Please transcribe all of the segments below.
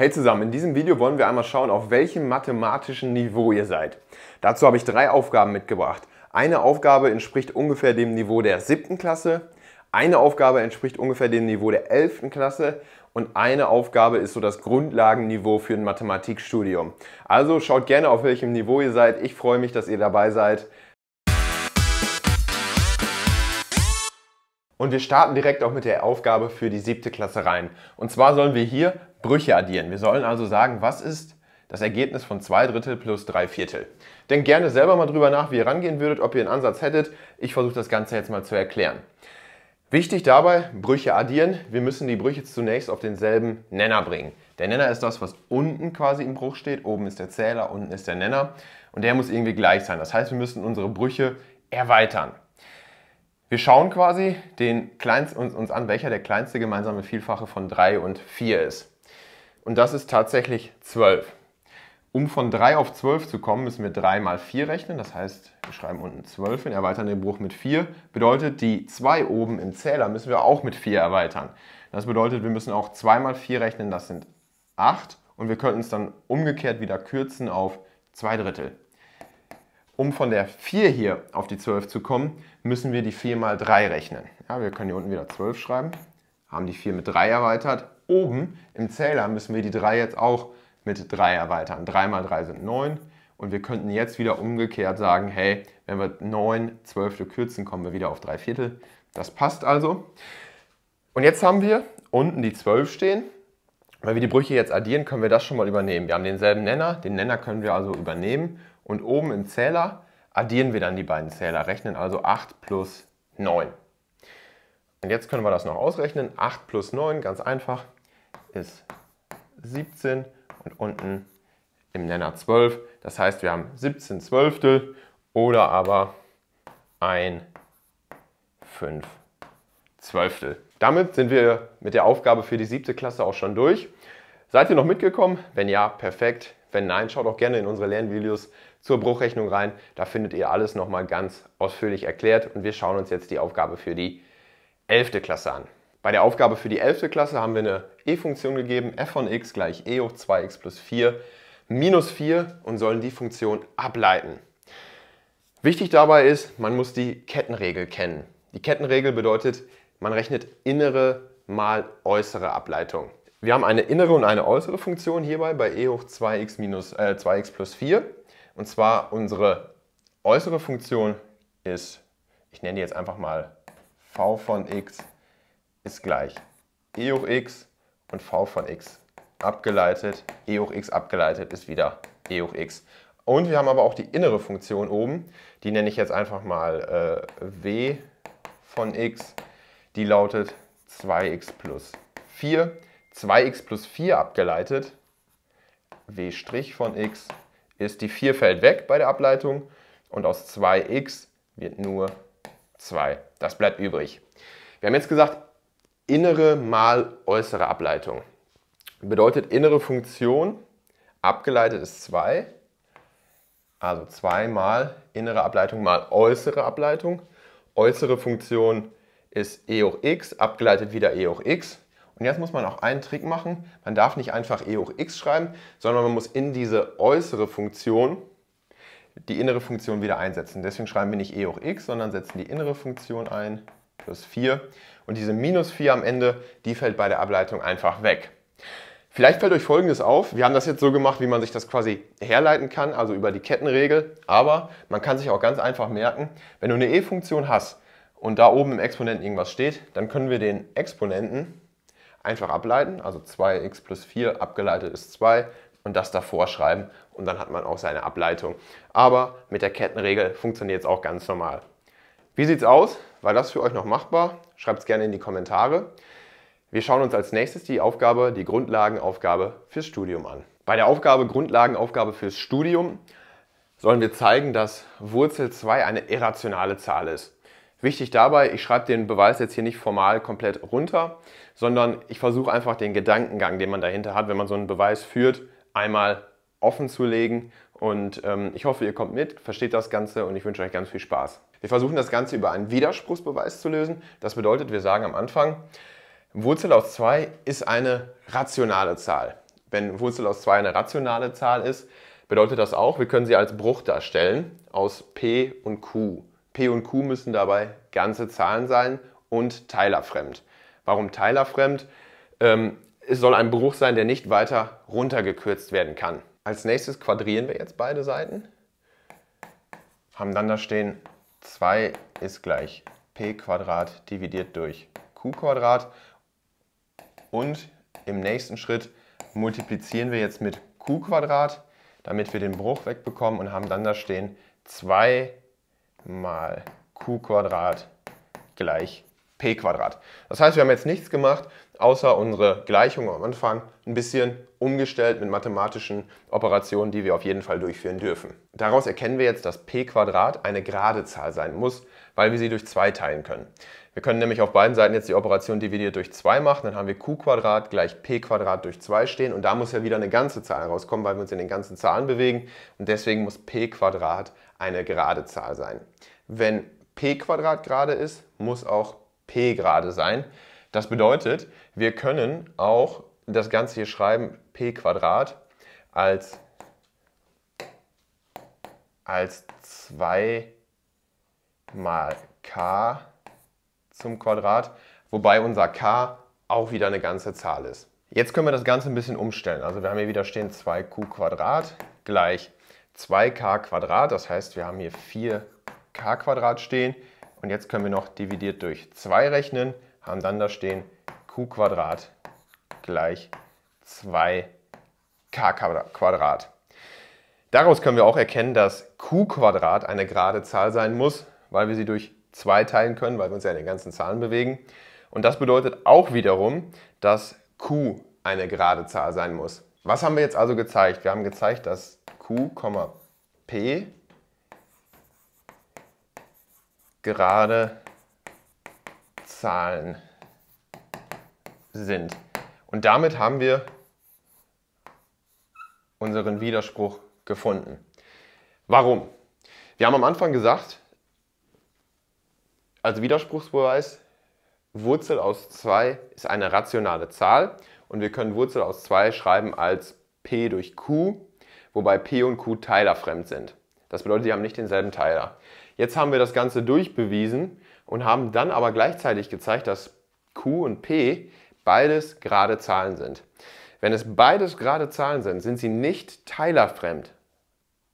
Hey zusammen, in diesem Video wollen wir einmal schauen, auf welchem mathematischen Niveau ihr seid. Dazu habe ich drei Aufgaben mitgebracht. Eine Aufgabe entspricht ungefähr dem Niveau der siebten Klasse, eine Aufgabe entspricht ungefähr dem Niveau der elften Klasse und eine Aufgabe ist so das Grundlagenniveau für ein Mathematikstudium. Also schaut gerne, auf welchem Niveau ihr seid. Ich freue mich, dass ihr dabei seid. Und wir starten direkt auch mit der Aufgabe für die siebte Klasse rein. Und zwar sollen wir hier Brüche addieren. Wir sollen also sagen, was ist das Ergebnis von 2 Drittel plus 3 Viertel. Denkt gerne selber mal drüber nach, wie ihr rangehen würdet, ob ihr einen Ansatz hättet. Ich versuche das Ganze jetzt mal zu erklären. Wichtig dabei, Brüche addieren. Wir müssen die Brüche zunächst auf denselben Nenner bringen. Der Nenner ist das, was unten quasi im Bruch steht. Oben ist der Zähler, unten ist der Nenner. Und der muss irgendwie gleich sein. Das heißt, wir müssen unsere Brüche erweitern. Wir schauen quasi den Kleinst, uns, uns an, welcher der kleinste gemeinsame Vielfache von 3 und 4 ist. Und das ist tatsächlich 12. Um von 3 auf 12 zu kommen, müssen wir 3 mal 4 rechnen. Das heißt, wir schreiben unten 12 und erweitern den Bruch mit 4. Bedeutet, die 2 oben im Zähler müssen wir auch mit 4 erweitern. Das bedeutet, wir müssen auch 2 mal 4 rechnen, das sind 8. Und wir könnten es dann umgekehrt wieder kürzen auf 2 Drittel. Um von der 4 hier auf die 12 zu kommen, müssen wir die 4 mal 3 rechnen. Ja, wir können hier unten wieder 12 schreiben, haben die 4 mit 3 erweitert, oben im Zähler müssen wir die 3 jetzt auch mit 3 erweitern. 3 mal 3 sind 9 und wir könnten jetzt wieder umgekehrt sagen, hey, wenn wir 9 Zwölfte kürzen, kommen wir wieder auf 3 Viertel. Das passt also. Und jetzt haben wir unten die 12 stehen. Weil wir die Brüche jetzt addieren, können wir das schon mal übernehmen. Wir haben denselben Nenner, den Nenner können wir also übernehmen. Und oben im Zähler addieren wir dann die beiden Zähler, rechnen also 8 plus 9. Und jetzt können wir das noch ausrechnen. 8 plus 9, ganz einfach, ist 17 und unten im Nenner 12. Das heißt, wir haben 17 Zwölftel oder aber ein 5 Zwölftel. Damit sind wir mit der Aufgabe für die siebte Klasse auch schon durch. Seid ihr noch mitgekommen? Wenn ja, perfekt. Wenn nein, schaut auch gerne in unsere Lernvideos zur Bruchrechnung rein. Da findet ihr alles nochmal ganz ausführlich erklärt. Und wir schauen uns jetzt die Aufgabe für die elfte Klasse an. Bei der Aufgabe für die 11. Klasse haben wir eine e-Funktion gegeben, f von x gleich e hoch 2x plus 4 minus 4 und sollen die Funktion ableiten. Wichtig dabei ist, man muss die Kettenregel kennen. Die Kettenregel bedeutet, man rechnet innere mal äußere Ableitung. Wir haben eine innere und eine äußere Funktion hierbei bei e hoch 2x, minus, äh, 2x plus 4. Und zwar unsere äußere Funktion ist, ich nenne die jetzt einfach mal v von x ist gleich e hoch x und v von x abgeleitet. e hoch x abgeleitet ist wieder e hoch x. Und wir haben aber auch die innere Funktion oben. Die nenne ich jetzt einfach mal äh, w von x. Die lautet 2x plus 4. 2x plus 4 abgeleitet. w' von x ist die 4 fällt weg bei der Ableitung. Und aus 2x wird nur 2. Das bleibt übrig. Wir haben jetzt gesagt, innere mal äußere Ableitung. Bedeutet innere Funktion, abgeleitet ist 2, also 2 mal innere Ableitung mal äußere Ableitung. Äußere Funktion ist e hoch x, abgeleitet wieder e hoch x. Und jetzt muss man auch einen Trick machen. Man darf nicht einfach e hoch x schreiben, sondern man muss in diese äußere Funktion die innere Funktion wieder einsetzen. Deswegen schreiben wir nicht e hoch x, sondern setzen die innere Funktion ein plus 4. Und diese minus 4 am Ende, die fällt bei der Ableitung einfach weg. Vielleicht fällt euch Folgendes auf. Wir haben das jetzt so gemacht, wie man sich das quasi herleiten kann, also über die Kettenregel. Aber man kann sich auch ganz einfach merken, wenn du eine E-Funktion hast und da oben im Exponenten irgendwas steht, dann können wir den Exponenten einfach ableiten. Also 2x plus 4 abgeleitet ist 2 und das davor schreiben und dann hat man auch seine Ableitung. Aber mit der Kettenregel funktioniert es auch ganz normal. Wie sieht's aus? War das für euch noch machbar? Schreibt es gerne in die Kommentare. Wir schauen uns als nächstes die Aufgabe, die Grundlagenaufgabe fürs Studium an. Bei der Aufgabe Grundlagenaufgabe fürs Studium sollen wir zeigen, dass Wurzel 2 eine irrationale Zahl ist. Wichtig dabei, ich schreibe den Beweis jetzt hier nicht formal komplett runter, sondern ich versuche einfach den Gedankengang, den man dahinter hat, wenn man so einen Beweis führt, einmal offen zu legen und ähm, ich hoffe, ihr kommt mit, versteht das Ganze und ich wünsche euch ganz viel Spaß. Wir versuchen das Ganze über einen Widerspruchsbeweis zu lösen. Das bedeutet, wir sagen am Anfang, Wurzel aus 2 ist eine rationale Zahl. Wenn Wurzel aus 2 eine rationale Zahl ist, bedeutet das auch, wir können sie als Bruch darstellen aus p und q. p und q müssen dabei ganze Zahlen sein und teilerfremd. Warum teilerfremd? Ähm, es soll ein Bruch sein, der nicht weiter runtergekürzt werden kann. Als nächstes quadrieren wir jetzt beide Seiten. Haben dann da stehen 2 ist gleich p Quadrat dividiert durch q Quadrat. Und im nächsten Schritt multiplizieren wir jetzt mit q Quadrat, damit wir den Bruch wegbekommen und haben dann da stehen 2 mal q Quadrat gleich 2 p Das heißt, wir haben jetzt nichts gemacht, außer unsere Gleichung am Anfang ein bisschen umgestellt mit mathematischen Operationen, die wir auf jeden Fall durchführen dürfen. Daraus erkennen wir jetzt, dass p eine gerade Zahl sein muss, weil wir sie durch 2 teilen können. Wir können nämlich auf beiden Seiten jetzt die Operation dividiert durch 2 machen, dann haben wir q gleich p durch 2 stehen und da muss ja wieder eine ganze Zahl rauskommen, weil wir uns in den ganzen Zahlen bewegen und deswegen muss p eine gerade Zahl sein. Wenn p gerade ist, muss auch P gerade sein. Das bedeutet, wir können auch das Ganze hier schreiben, P Quadrat als, als 2 mal K zum Quadrat, wobei unser K auch wieder eine ganze Zahl ist. Jetzt können wir das Ganze ein bisschen umstellen. Also wir haben hier wieder stehen 2q Quadrat gleich 2k Quadrat. Das heißt, wir haben hier 4k Quadrat stehen. Und jetzt können wir noch dividiert durch 2 rechnen, haben dann da stehen q Quadrat gleich 2k Quadrat. Daraus können wir auch erkennen, dass q Quadrat eine gerade Zahl sein muss, weil wir sie durch 2 teilen können, weil wir uns ja in den ganzen Zahlen bewegen. Und das bedeutet auch wiederum, dass q eine gerade Zahl sein muss. Was haben wir jetzt also gezeigt? Wir haben gezeigt, dass q, p gerade Zahlen sind. Und damit haben wir unseren Widerspruch gefunden. Warum? Wir haben am Anfang gesagt, als Widerspruchsbeweis, Wurzel aus 2 ist eine rationale Zahl und wir können Wurzel aus 2 schreiben als p durch q, wobei p und q teilerfremd sind. Das bedeutet, sie haben nicht denselben Teiler. Jetzt haben wir das Ganze durchbewiesen und haben dann aber gleichzeitig gezeigt, dass Q und P beides gerade Zahlen sind. Wenn es beides gerade Zahlen sind, sind sie nicht teilerfremd,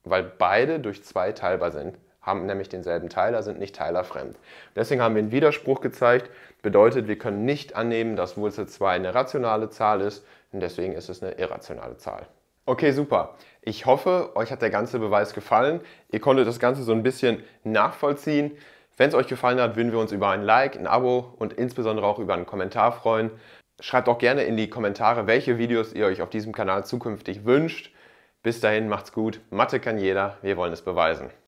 weil beide durch zwei teilbar sind, haben nämlich denselben Teiler, sind nicht teilerfremd. Deswegen haben wir einen Widerspruch gezeigt, bedeutet, wir können nicht annehmen, dass Wurzel 2 eine rationale Zahl ist und deswegen ist es eine irrationale Zahl. Okay, super. Ich hoffe, euch hat der ganze Beweis gefallen. Ihr konntet das Ganze so ein bisschen nachvollziehen. Wenn es euch gefallen hat, würden wir uns über ein Like, ein Abo und insbesondere auch über einen Kommentar freuen. Schreibt auch gerne in die Kommentare, welche Videos ihr euch auf diesem Kanal zukünftig wünscht. Bis dahin macht's gut. Mathe kann jeder, wir wollen es beweisen.